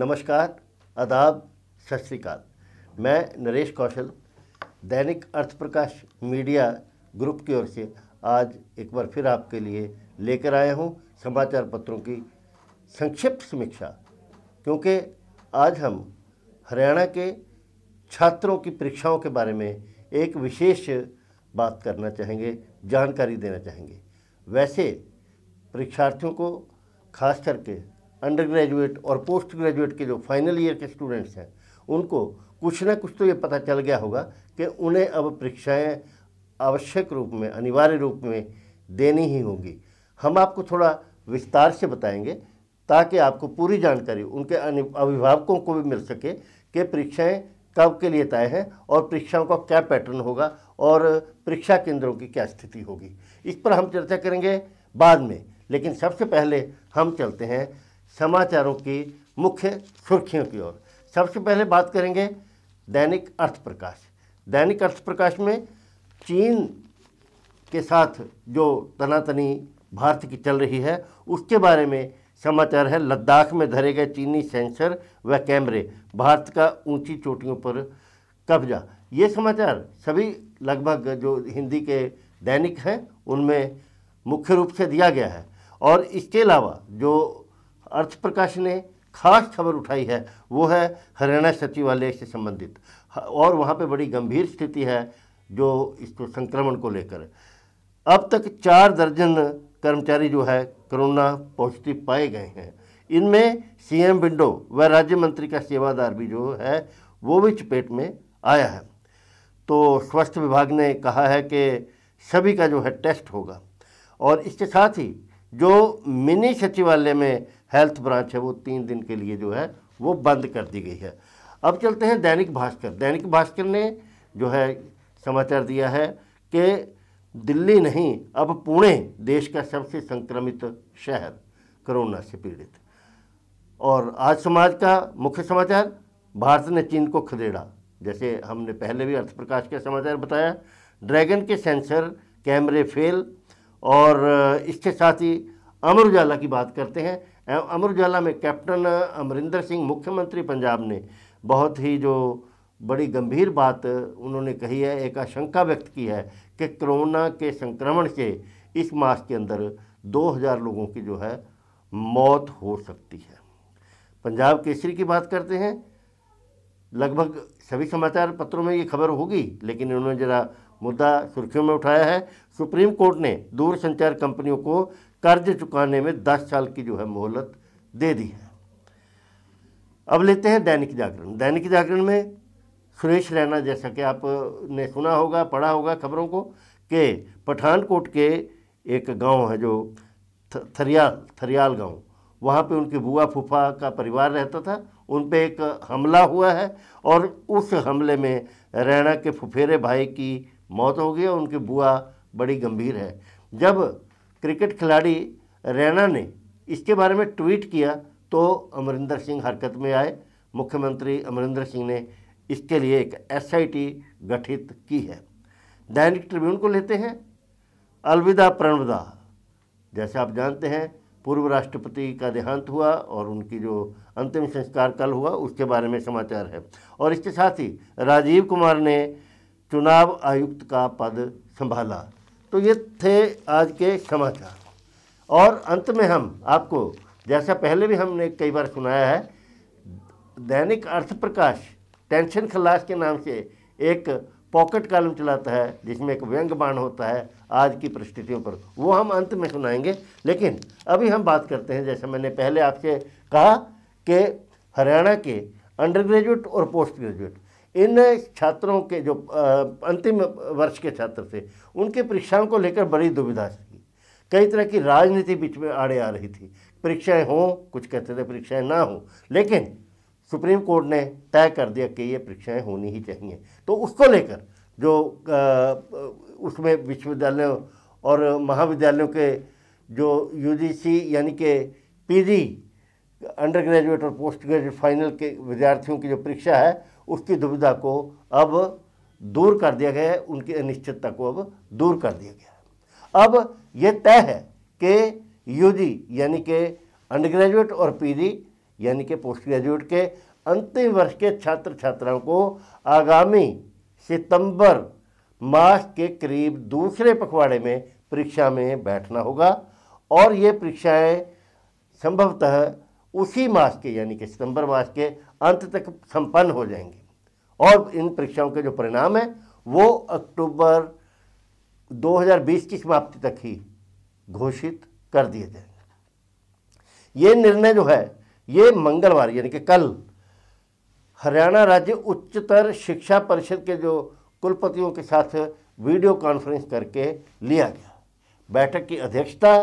नमस्कार आदाब सत श्रीकाल मैं नरेश कौशल दैनिक अर्थप्रकाश मीडिया ग्रुप की ओर से आज एक बार फिर आपके लिए लेकर आया हूँ समाचार पत्रों की संक्षिप्त समीक्षा क्योंकि आज हम हरियाणा के छात्रों की परीक्षाओं के बारे में एक विशेष बात करना चाहेंगे जानकारी देना चाहेंगे वैसे परीक्षार्थियों को खास करके अंडर ग्रेजुएट और पोस्ट ग्रेजुएट के जो फाइनल ईयर के स्टूडेंट्स हैं उनको कुछ ना कुछ तो ये पता चल गया होगा कि उन्हें अब परीक्षाएं आवश्यक रूप में अनिवार्य रूप में देनी ही होंगी हम आपको थोड़ा विस्तार से बताएंगे ताकि आपको पूरी जानकारी उनके अभिभावकों को भी मिल सके कि परीक्षाएं कब के लिए तय हैं और परीक्षाओं का क्या पैटर्न होगा और परीक्षा केंद्रों की क्या स्थिति होगी इस पर हम चर्चा करेंगे बाद में लेकिन सबसे पहले हम चलते हैं समाचारों की मुख्य सुर्खियों की ओर सबसे पहले बात करेंगे दैनिक अर्थ प्रकाश दैनिक अर्थ प्रकाश में चीन के साथ जो तनातनी भारत की चल रही है उसके बारे में समाचार है लद्दाख में धरे गए चीनी सेंसर व कैमरे भारत का ऊंची चोटियों पर कब्जा ये समाचार सभी लगभग जो हिंदी के दैनिक हैं उनमें मुख्य रूप से दिया गया है और इसके अलावा जो अर्थ प्रकाश ने खास खबर उठाई है वो है हरियाणा सचिवालय से संबंधित और वहाँ पे बड़ी गंभीर स्थिति है जो इसको संक्रमण को लेकर अब तक चार दर्जन कर्मचारी जो है कोरोना पॉजिटिव पाए गए हैं इनमें सीएम विंडो व राज्य मंत्री का सेवादार भी जो है वो भी चपेट में आया है तो स्वास्थ्य विभाग ने कहा है कि सभी का जो है टेस्ट होगा और इसके साथ ही जो मिनी सचिवालय में हेल्थ ब्रांच है वो तीन दिन के लिए जो है वो बंद कर दी गई है अब चलते हैं दैनिक भास्कर दैनिक भास्कर ने जो है समाचार दिया है कि दिल्ली नहीं अब पुणे देश का सबसे संक्रमित शहर कोरोना से पीड़ित और आज समाज का मुख्य समाचार भारत ने चीन को खदेड़ा जैसे हमने पहले भी अर्थ प्रकाश का समाचार बताया ड्रैगन के सेंसर कैमरे फेल और इसके साथ ही अमर उजाला की बात करते हैं अमर उजाला में कैप्टन अमरिंदर सिंह मुख्यमंत्री पंजाब ने बहुत ही जो बड़ी गंभीर बात उन्होंने कही है एक आशंका व्यक्त की है कि कोरोना के संक्रमण से इस मास के अंदर 2000 लोगों की जो है मौत हो सकती है पंजाब केसरी की बात करते हैं लगभग सभी समाचार पत्रों में ये खबर होगी लेकिन उन्होंने ज़रा मुद्दा सुर्खियों में उठाया है सुप्रीम कोर्ट ने दूरसंचार कंपनियों को कर्ज चुकाने में दस साल की जो है मोहलत दे दी है अब लेते हैं दैनिक जागरण दैनिक जागरण में सुरेश रैना जैसा कि आपने सुना होगा पढ़ा होगा खबरों को कि पठानकोट के एक गांव है जो थरियाल थरियाल गांव वहाँ पे उनकी बुआ फूफा का परिवार रहता था उन पर एक हमला हुआ है और उस हमले में रैना के फुफेरे भाई की मौत हो गई और उनकी बुआ बड़ी गंभीर है जब क्रिकेट खिलाड़ी रैना ने इसके बारे में ट्वीट किया तो अमरिंदर सिंह हरकत में आए मुख्यमंत्री अमरिंदर सिंह ने इसके लिए एक एसआईटी गठित की है दैनिक ट्रिब्यून को लेते हैं अलविदा प्रणवदा जैसे आप जानते हैं पूर्व राष्ट्रपति का देहांत हुआ और उनकी जो अंतिम संस्कार कल हुआ उसके बारे में समाचार है और इसके साथ ही राजीव कुमार ने चुनाव आयुक्त का पद संभाला तो ये थे आज के समाचार और अंत में हम आपको जैसा पहले भी हमने कई बार सुनाया है दैनिक अर्थ प्रकाश टेंशन खलास के नाम से एक पॉकेट कॉलम चलाता है जिसमें एक व्यंग बाण होता है आज की परिस्थितियों पर वो हम अंत में सुनाएंगे लेकिन अभी हम बात करते हैं जैसे मैंने पहले आपसे कहा कि हरियाणा के अंडर ग्रेजुएट और पोस्ट ग्रेजुएट इन छात्रों के जो अंतिम वर्ष के छात्र थे उनके परीक्षाओं को लेकर बड़ी दुविधा थी कई तरह की राजनीति बीच में आड़े आ रही थी परीक्षाएं हों कुछ कहते थे परीक्षाएं ना हों लेकिन सुप्रीम कोर्ट ने तय कर दिया कि ये परीक्षाएं होनी ही चाहिए तो उसको लेकर जो उसमें विश्वविद्यालयों और महाविद्यालयों के जो यूजीसी यानी कि पीजी अंडर ग्रेजुएट और पोस्ट ग्रेजुएट फाइनल के विद्यार्थियों की जो परीक्षा है उसकी दुविधा को अब दूर कर दिया गया है उनकी अनिश्चितता को अब दूर कर दिया गया है अब यह तय है कि यूजी यानी कि अंडर ग्रेजुएट और पीजी यानी कि पोस्ट ग्रेजुएट के अंतिम वर्ष के छात्र छात्राओं को आगामी सितंबर मास के करीब दूसरे पखवाड़े में परीक्षा में बैठना होगा और ये परीक्षाएं संभवतः उसी मास के यानी कि सितंबर मास के अंत तक संपन्न हो जाएंगे और इन परीक्षाओं के जो परिणाम हैं वो अक्टूबर 2020 की समाप्ति तक ही घोषित कर दिए जाएंगे ये निर्णय जो है ये मंगलवार यानी कि कल हरियाणा राज्य उच्चतर शिक्षा परिषद के जो कुलपतियों के साथ वीडियो कॉन्फ्रेंस करके लिया गया बैठक की अध्यक्षता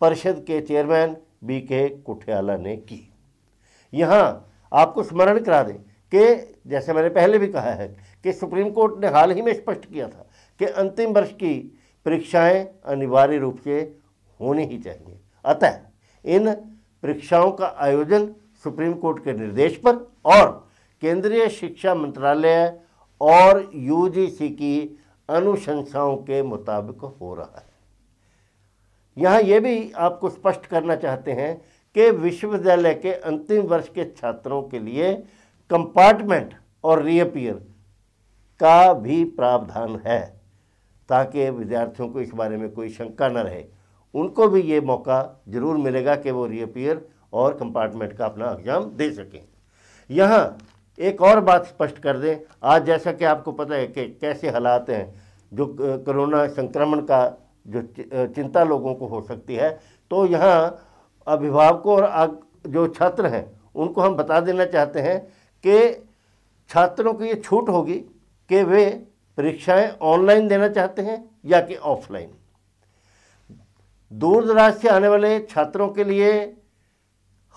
परिषद के चेयरमैन बी के कुठियाला ने की यहाँ आपको स्मरण करा दें कि जैसे मैंने पहले भी कहा है कि सुप्रीम कोर्ट ने हाल ही में स्पष्ट किया था कि अंतिम वर्ष की परीक्षाएं अनिवार्य रूप से होनी ही चाहिए अतः इन परीक्षाओं का आयोजन सुप्रीम कोर्ट के निर्देश पर और केंद्रीय शिक्षा मंत्रालय और यूजीसी की अनुशंसाओं के मुताबिक हो रहा है यहाँ ये भी आपको स्पष्ट करना चाहते हैं कि विश्वविद्यालय के अंतिम वर्ष के छात्रों के लिए कंपार्टमेंट और रीअपियर का भी प्रावधान है ताकि विद्यार्थियों को इस बारे में कोई शंका न रहे उनको भी ये मौका ज़रूर मिलेगा कि वो रीअपियर और कंपार्टमेंट का अपना एग्ज़ाम दे सकें यहाँ एक और बात स्पष्ट कर दें आज जैसा कि आपको पता है कि कैसे हालात हैं जो कोरोना संक्रमण का जो चिंता लोगों को हो सकती है तो यहाँ अभिभावकों और जो छात्र हैं उनको हम बता देना चाहते हैं कि छात्रों को ये छूट होगी कि वे परीक्षाएं ऑनलाइन देना चाहते हैं या कि ऑफलाइन दूर दराज से आने वाले छात्रों के लिए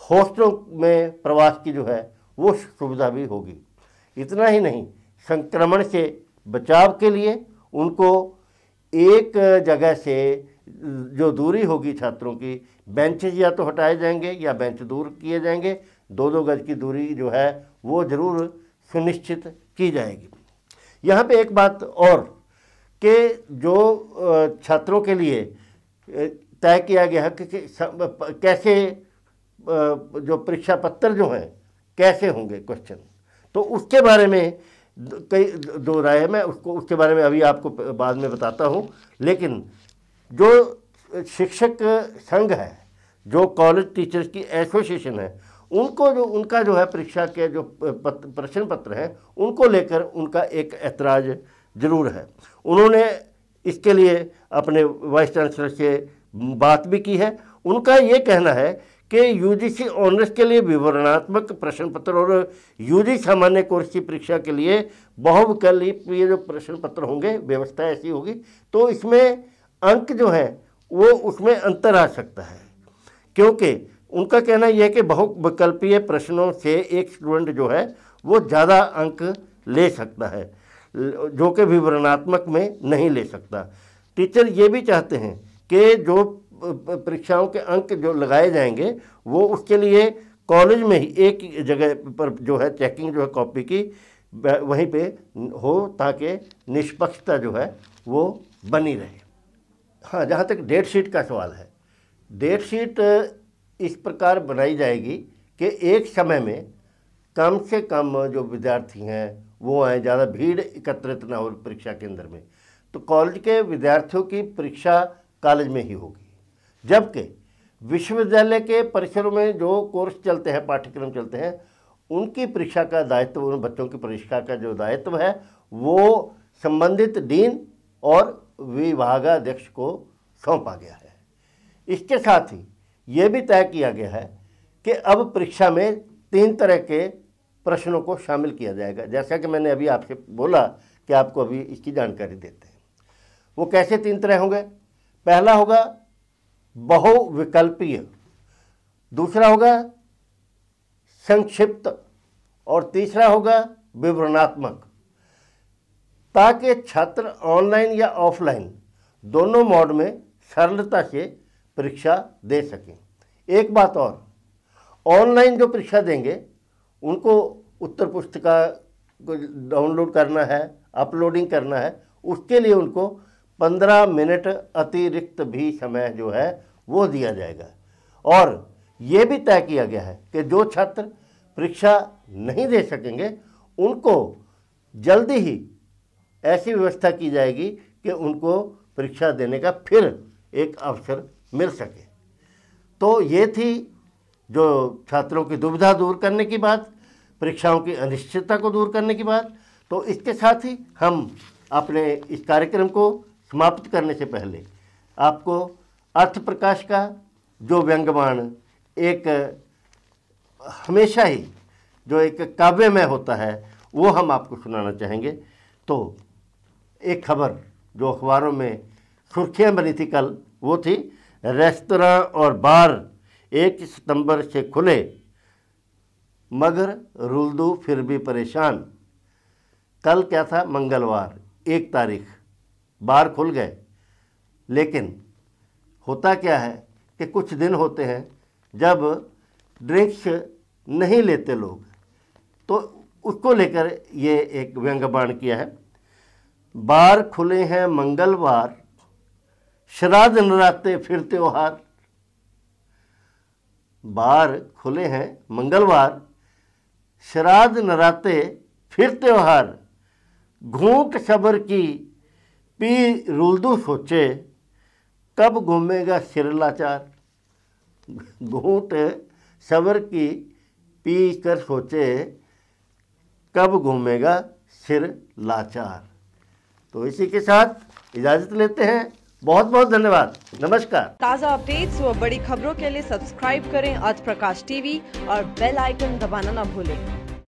हॉस्टलों में प्रवास की जो है वो सुविधा भी होगी इतना ही नहीं संक्रमण से बचाव के लिए उनको एक जगह से जो दूरी होगी छात्रों की बेंचेज या तो हटाए जाएंगे या बेंच दूर किए जाएंगे दो दो गज की दूरी जो है वो ज़रूर सुनिश्चित की जाएगी यहाँ पे एक बात और कि जो छात्रों के लिए तय किया गया है कि कैसे जो परीक्षा पत्र जो हैं कैसे होंगे क्वेश्चन तो उसके बारे में कई दो राय है मैं उसको उसके बारे में अभी आपको बाद में बताता हूँ लेकिन जो शिक्षक संघ है जो कॉलेज टीचर्स की एसोसिएशन है उनको जो उनका जो है परीक्षा के जो प्रश्न पत्र हैं उनको लेकर उनका एक ऐतराज़ ज़रूर है उन्होंने इसके लिए अपने वाइस चांसलर से बात भी की है उनका ये कहना है के यूजीसी ऑनर्स के लिए विवरणात्मक प्रश्न पत्र और यूजी सामान्य कोर्स की परीक्षा के लिए बहुविकल्प ये जो प्रश्न पत्र होंगे व्यवस्था ऐसी होगी तो इसमें अंक जो है वो उसमें अंतर आ सकता है क्योंकि उनका कहना यह है कि बहुविकल्पीय प्रश्नों से एक स्टूडेंट जो है वो ज़्यादा अंक ले सकता है जो कि विवरणात्मक में नहीं ले सकता टीचर ये भी चाहते हैं कि जो परीक्षाओं के अंक जो लगाए जाएंगे वो उसके लिए कॉलेज में ही एक जगह पर जो है चेकिंग जो है कॉपी की वहीं पे हो ताकि निष्पक्षता जो है वो बनी रहे हाँ जहाँ तक डेट शीट का सवाल है डेट शीट इस प्रकार बनाई जाएगी कि एक समय में कम से कम जो विद्यार्थी हैं वो आए ज़्यादा भीड़ एकत्रित ना हो परीक्षा केंद्र में तो कॉलेज के विद्यार्थियों की परीक्षा कॉलेज में ही होगी जबकि विश्वविद्यालय के परिसरों में जो कोर्स चलते हैं पाठ्यक्रम चलते हैं उनकी परीक्षा का दायित्व उन बच्चों की परीक्षा का जो दायित्व है वो संबंधित डीन और विभागाध्यक्ष को सौंपा गया है इसके साथ ही ये भी तय किया गया है कि अब परीक्षा में तीन तरह के प्रश्नों को शामिल किया जाएगा जैसा कि मैंने अभी आपसे बोला कि आपको अभी इसकी जानकारी देते हैं वो कैसे तीन तरह होंगे पहला होगा बहुविकल्पीय दूसरा होगा संक्षिप्त और तीसरा होगा विवरणात्मक ताकि छात्र ऑनलाइन या ऑफलाइन दोनों मोड में सरलता से परीक्षा दे सकें एक बात और ऑनलाइन जो परीक्षा देंगे उनको उत्तर पुस्तिका को डाउनलोड करना है अपलोडिंग करना है उसके लिए उनको पंद्रह मिनट अतिरिक्त भी समय जो है वो दिया जाएगा और ये भी तय किया गया है कि जो छात्र परीक्षा नहीं दे सकेंगे उनको जल्दी ही ऐसी व्यवस्था की जाएगी कि उनको परीक्षा देने का फिर एक अवसर मिल सके तो ये थी जो छात्रों की दुविधा दूर करने की बात परीक्षाओं की अनिश्चितता को दूर करने की बात तो इसके साथ ही हम अपने इस कार्यक्रम को समाप्त करने से पहले आपको अर्थ प्रकाश का जो व्यंग्यबाण एक हमेशा ही जो एक काव्य में होता है वो हम आपको सुनाना चाहेंगे तो एक खबर जो अखबारों में सुर्खियाँ बनी थी कल वो थी रेस्तरा और बार एक सितंबर से खुले मगर रुलदू फिर भी परेशान कल क्या था मंगलवार एक तारीख बाहर खुल गए लेकिन होता क्या है कि कुछ दिन होते हैं जब ड्रिंक्स नहीं लेते लोग तो उसको लेकर ये एक व्यंग्य बाण किया है बार खुले हैं मंगलवार श्राद्ध नराते फिर त्योहार बार खुले हैं मंगलवार श्राद्ध नराते फिर त्योहार घूट सबर की पी रुलदू सोचे कब घूमेगा सिर लाचार घूट सबर की पी कर सोचे कब घूमेगा सिर लाचार तो इसी के साथ इजाज़त लेते हैं बहुत बहुत धन्यवाद नमस्कार ताज़ा अपडेट्स और बड़ी खबरों के लिए सब्सक्राइब करें आज प्रकाश टीवी और बेल आइकन दबाना ना भूलें